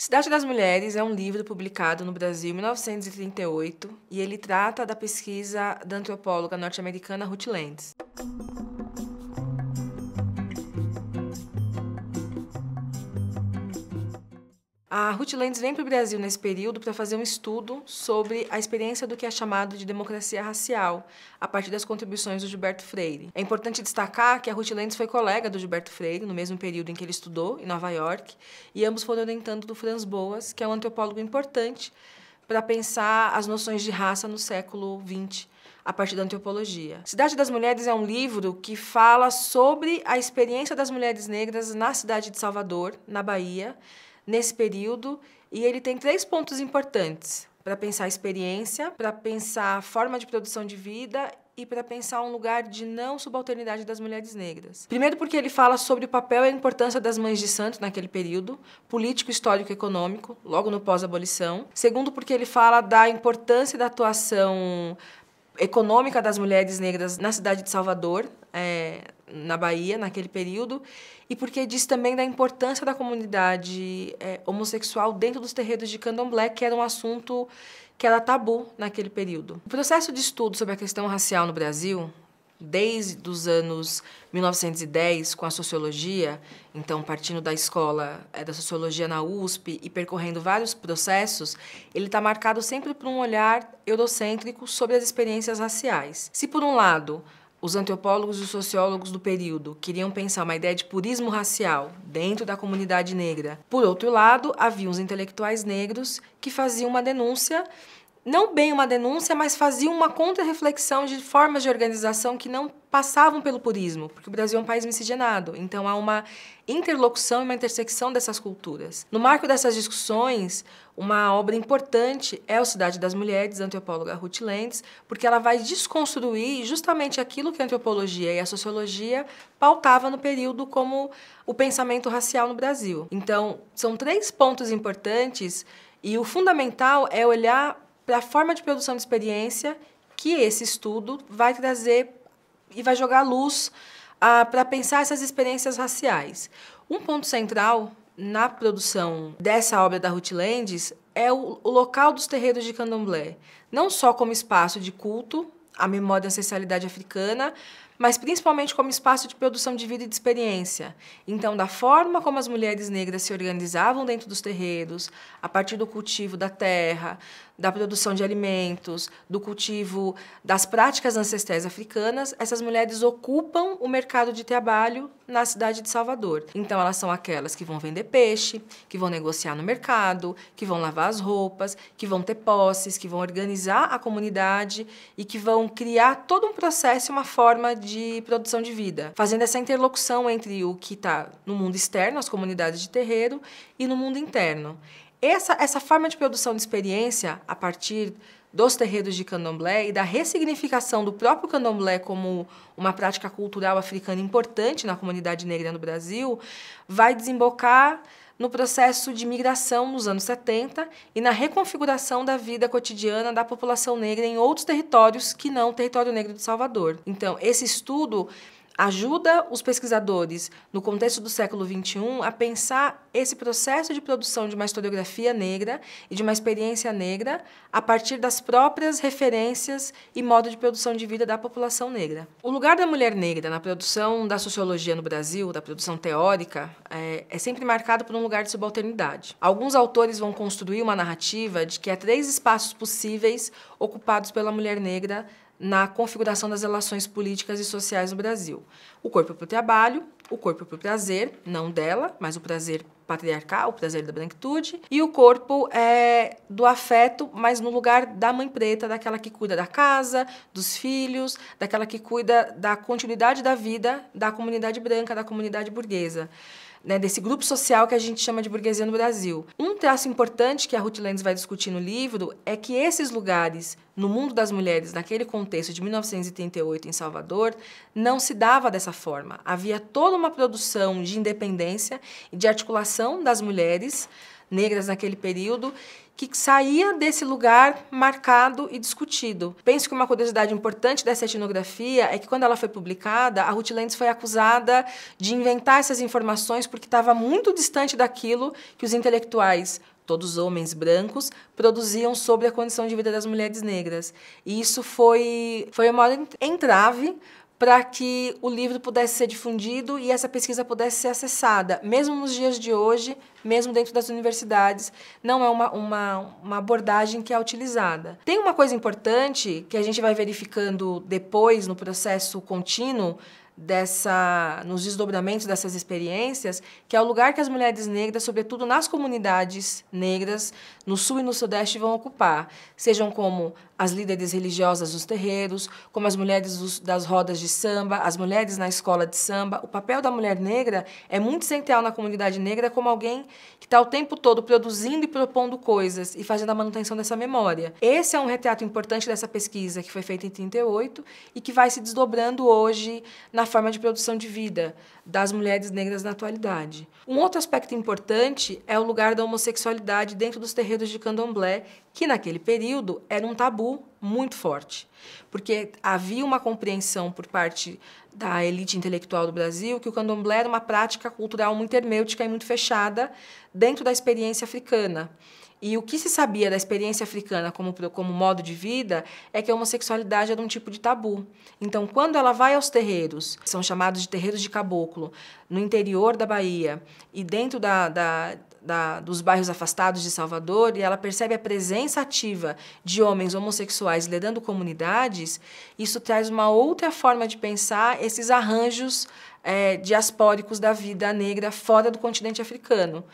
Cidade das Mulheres é um livro publicado no Brasil em 1938 e ele trata da pesquisa da antropóloga norte-americana Ruth Lenz. A Ruth Lendes vem para o Brasil nesse período para fazer um estudo sobre a experiência do que é chamado de democracia racial, a partir das contribuições do Gilberto Freire. É importante destacar que a Ruth Lendes foi colega do Gilberto Freire, no mesmo período em que ele estudou, em Nova York, e ambos foram orientando do Franz Boas, que é um antropólogo importante para pensar as noções de raça no século XX, a partir da antropologia. Cidade das Mulheres é um livro que fala sobre a experiência das mulheres negras na cidade de Salvador, na Bahia, nesse período e ele tem três pontos importantes para pensar a experiência, para pensar a forma de produção de vida e para pensar um lugar de não subalternidade das mulheres negras. Primeiro porque ele fala sobre o papel e a importância das mães de santo naquele período, político, histórico e econômico, logo no pós-abolição. Segundo porque ele fala da importância da atuação econômica das mulheres negras na cidade de Salvador, é, na Bahia naquele período e porque diz também da importância da comunidade é, homossexual dentro dos terreiros de candomblé, que era um assunto que era tabu naquele período. O processo de estudo sobre a questão racial no Brasil, desde os anos 1910, com a sociologia, então partindo da escola é, da sociologia na USP e percorrendo vários processos, ele está marcado sempre por um olhar eurocêntrico sobre as experiências raciais. Se por um lado os antropólogos e sociólogos do período queriam pensar uma ideia de purismo racial dentro da comunidade negra. Por outro lado, havia os intelectuais negros que faziam uma denúncia não bem uma denúncia, mas faziam uma contra-reflexão de formas de organização que não passavam pelo purismo, porque o Brasil é um país miscigenado, então há uma interlocução e uma intersecção dessas culturas. No marco dessas discussões, uma obra importante é o Cidade das Mulheres, da antropóloga Ruth Lendes, porque ela vai desconstruir justamente aquilo que a antropologia e a sociologia pautava no período como o pensamento racial no Brasil. Então, são três pontos importantes e o fundamental é olhar para a forma de produção de experiência que esse estudo vai trazer e vai jogar luz ah, para pensar essas experiências raciais. Um ponto central na produção dessa obra da Ruth Landes é o, o local dos terreiros de candomblé, não só como espaço de culto à memória e ancestralidade africana, mas principalmente como espaço de produção de vida e de experiência. Então, da forma como as mulheres negras se organizavam dentro dos terreiros, a partir do cultivo da terra, da produção de alimentos, do cultivo das práticas ancestrais africanas, essas mulheres ocupam o mercado de trabalho na cidade de Salvador. Então, elas são aquelas que vão vender peixe, que vão negociar no mercado, que vão lavar as roupas, que vão ter posses, que vão organizar a comunidade e que vão criar todo um processo e uma forma de de produção de vida, fazendo essa interlocução entre o que está no mundo externo, as comunidades de terreiro, e no mundo interno. Essa, essa forma de produção de experiência, a partir dos terreiros de candomblé e da ressignificação do próprio candomblé como uma prática cultural africana importante na comunidade negra no Brasil, vai desembocar no processo de migração nos anos 70 e na reconfiguração da vida cotidiana da população negra em outros territórios que não o território negro de Salvador. Então, esse estudo ajuda os pesquisadores, no contexto do século XXI, a pensar esse processo de produção de uma historiografia negra e de uma experiência negra a partir das próprias referências e modo de produção de vida da população negra. O lugar da mulher negra na produção da sociologia no Brasil, da produção teórica, é, é sempre marcado por um lugar de subalternidade. Alguns autores vão construir uma narrativa de que há três espaços possíveis ocupados pela mulher negra na configuração das relações políticas e sociais no Brasil. O corpo é para o trabalho, o corpo é para o prazer, não dela, mas o prazer patriarcal, o prazer da branquitude, e o corpo é do afeto, mas no lugar da mãe preta, daquela que cuida da casa, dos filhos, daquela que cuida da continuidade da vida da comunidade branca, da comunidade burguesa né, desse grupo social que a gente chama de burguesia no Brasil. Um traço importante que a Ruth Lenz vai discutir no livro é que esses lugares no mundo das mulheres, naquele contexto de 1988 em Salvador, não se dava dessa forma. Havia toda uma produção de independência e de articulação das mulheres negras naquele período, que saía desse lugar marcado e discutido. Penso que uma curiosidade importante dessa etnografia é que quando ela foi publicada, a Ruth Lentes foi acusada de inventar essas informações porque estava muito distante daquilo que os intelectuais todos homens brancos, produziam sobre a condição de vida das mulheres negras. E isso foi, foi uma entrave para que o livro pudesse ser difundido e essa pesquisa pudesse ser acessada, mesmo nos dias de hoje, mesmo dentro das universidades, não é uma, uma, uma, abordagem que é utilizada. Tem uma coisa importante que a gente vai verificando depois no processo contínuo dessa nos desdobramentos dessas experiências, que é o lugar que as mulheres negras, sobretudo nas comunidades negras, no sul e no sudeste vão ocupar, sejam como as líderes religiosas dos terreiros, como as mulheres dos, das rodas de samba, as mulheres na escola de samba. O papel da mulher negra é muito central na comunidade negra como alguém que está o tempo todo produzindo e propondo coisas e fazendo a manutenção dessa memória. Esse é um retrato importante dessa pesquisa que foi feita em 38 e que vai se desdobrando hoje na forma de produção de vida das mulheres negras na atualidade. Um outro aspecto importante é o lugar da homossexualidade dentro dos terreiros de candomblé, que naquele período era um tabu muito forte, porque havia uma compreensão por parte da elite intelectual do Brasil que o candomblé era uma prática cultural muito hermêutica e muito fechada dentro da experiência africana. E o que se sabia da experiência africana como, como modo de vida é que a homossexualidade era um tipo de tabu. Então, quando ela vai aos terreiros, são chamados de terreiros de caboclo, no interior da Bahia e dentro da, da da, dos bairros afastados de Salvador e ela percebe a presença ativa de homens homossexuais liderando comunidades, isso traz uma outra forma de pensar esses arranjos é, diaspóricos da vida negra fora do continente africano.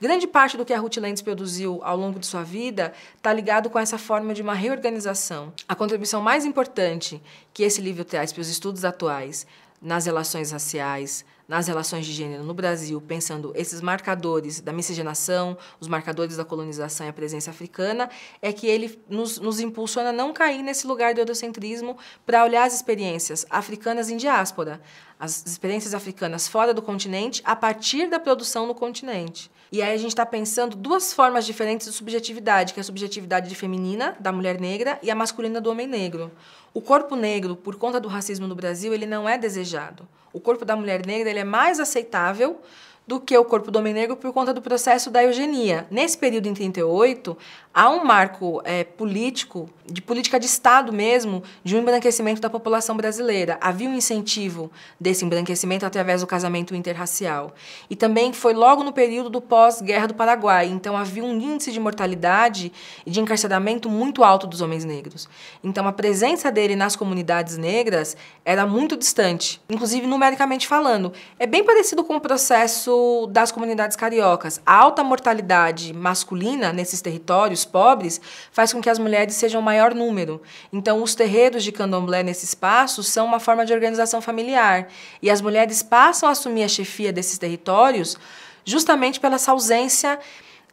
Grande parte do que a Ruth Lentes produziu ao longo de sua vida está ligado com essa forma de uma reorganização. A contribuição mais importante que esse livro traz para os estudos atuais nas relações raciais, nas relações de gênero no Brasil, pensando esses marcadores da miscigenação, os marcadores da colonização e a presença africana, é que ele nos, nos impulsiona a não cair nesse lugar do eurocentrismo para olhar as experiências africanas em diáspora, as experiências africanas fora do continente, a partir da produção no continente. E aí a gente está pensando duas formas diferentes de subjetividade, que é a subjetividade feminina da mulher negra e a masculina do homem negro. O corpo negro, por conta do racismo no Brasil, ele não é desejado. O corpo da mulher negra ele é mais aceitável do que o corpo do homem negro por conta do processo da eugenia. Nesse período em 38, há um marco é, político, de política de Estado mesmo, de um embranquecimento da população brasileira. Havia um incentivo desse embranquecimento através do casamento interracial. E também foi logo no período do pós-guerra do Paraguai, então havia um índice de mortalidade e de encarceramento muito alto dos homens negros. Então a presença dele nas comunidades negras era muito distante, inclusive numericamente falando. É bem parecido com o processo isso das comunidades cariocas. A alta mortalidade masculina nesses territórios pobres faz com que as mulheres sejam maior número. Então, os terreiros de candomblé nesse espaço são uma forma de organização familiar. E as mulheres passam a assumir a chefia desses territórios justamente pela ausência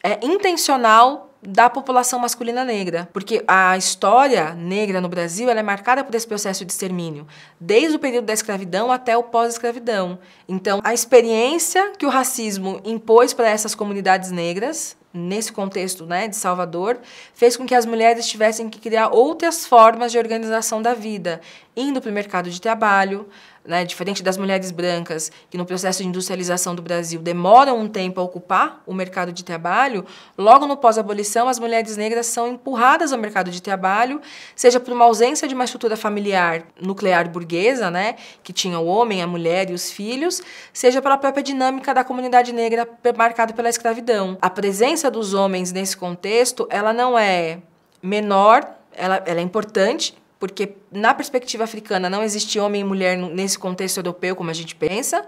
é, intencional da população masculina negra, porque a história negra no Brasil é marcada por esse processo de extermínio, desde o período da escravidão até o pós-escravidão. Então, a experiência que o racismo impôs para essas comunidades negras, nesse contexto né, de Salvador, fez com que as mulheres tivessem que criar outras formas de organização da vida, indo para o mercado de trabalho, né, diferente das mulheres brancas, que no processo de industrialização do Brasil demoram um tempo a ocupar o mercado de trabalho, logo no pós-abolição, as mulheres negras são empurradas ao mercado de trabalho, seja por uma ausência de uma estrutura familiar nuclear burguesa, né, que tinha o homem, a mulher e os filhos, seja pela própria dinâmica da comunidade negra marcada pela escravidão. A presença dos homens nesse contexto, ela não é menor, ela, ela é importante, porque na perspectiva africana não existe homem e mulher nesse contexto europeu como a gente pensa,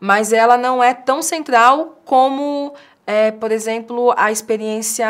mas ela não é tão central como, é, por exemplo, a experiência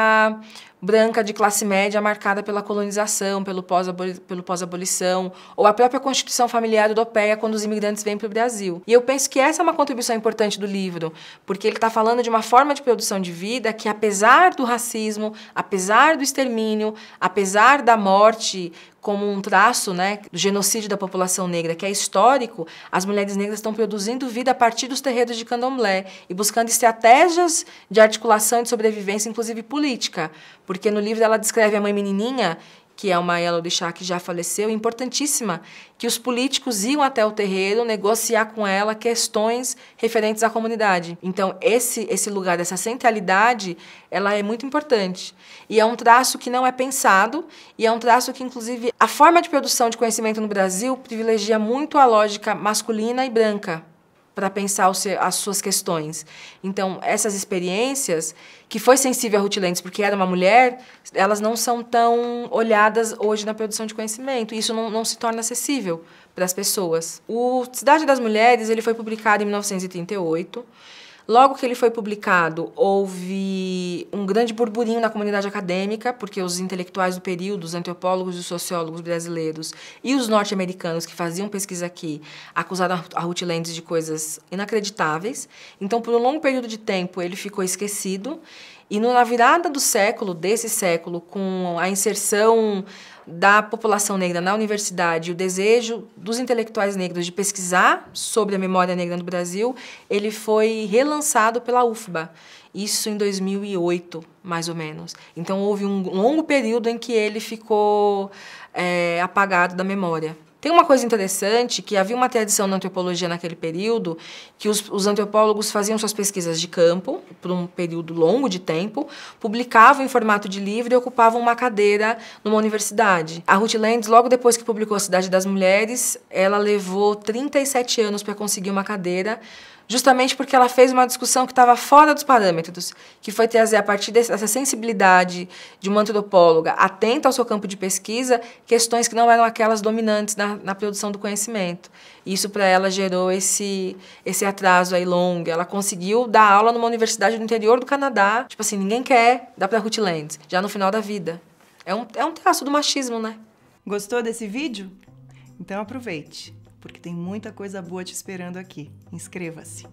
branca de classe média marcada pela colonização, pelo pós-abolição, pós ou a própria Constituição Familiar Europeia quando os imigrantes vêm para o Brasil. E eu penso que essa é uma contribuição importante do livro, porque ele está falando de uma forma de produção de vida que, apesar do racismo, apesar do extermínio, apesar da morte como um traço né, do genocídio da população negra, que é histórico, as mulheres negras estão produzindo vida a partir dos terreiros de candomblé e buscando estratégias de articulação e de sobrevivência, inclusive política porque no livro ela descreve a mãe menininha, que é uma chá que já faleceu, importantíssima, que os políticos iam até o terreiro negociar com ela questões referentes à comunidade. Então, esse, esse lugar dessa centralidade, ela é muito importante. E é um traço que não é pensado, e é um traço que, inclusive, a forma de produção de conhecimento no Brasil privilegia muito a lógica masculina e branca para pensar seu, as suas questões. Então, essas experiências, que foi sensível a Ruth Lentes porque era uma mulher, elas não são tão olhadas hoje na produção de conhecimento. isso não, não se torna acessível para as pessoas. O Cidade das Mulheres ele foi publicado em 1938 Logo que ele foi publicado, houve um grande burburinho na comunidade acadêmica, porque os intelectuais do período, os antropólogos e os sociólogos brasileiros e os norte-americanos que faziam pesquisa aqui, acusaram a Ruth Lendes de coisas inacreditáveis. Então, por um longo período de tempo, ele ficou esquecido. E no, na virada do século, desse século, com a inserção da população negra na universidade e o desejo dos intelectuais negros de pesquisar sobre a memória negra no Brasil, ele foi relançado pela UFBA. Isso em 2008, mais ou menos. Então houve um longo período em que ele ficou é, apagado da memória. Tem uma coisa interessante que havia uma tradição na antropologia naquele período que os, os antropólogos faziam suas pesquisas de campo por um período longo de tempo, publicavam em formato de livro e ocupavam uma cadeira numa universidade. A Ruth Lendes, logo depois que publicou A Cidade das Mulheres, ela levou 37 anos para conseguir uma cadeira justamente porque ela fez uma discussão que estava fora dos parâmetros, que foi trazer a partir dessa sensibilidade de uma antropóloga atenta ao seu campo de pesquisa questões que não eram aquelas dominantes na, na produção do conhecimento. Isso para ela gerou esse esse atraso aí longo. Ela conseguiu dar aula numa universidade do interior do Canadá, tipo assim ninguém quer, dá para Ruth Lenz, já no final da vida. É um é um traço do machismo, né? Gostou desse vídeo? Então aproveite porque tem muita coisa boa te esperando aqui. Inscreva-se!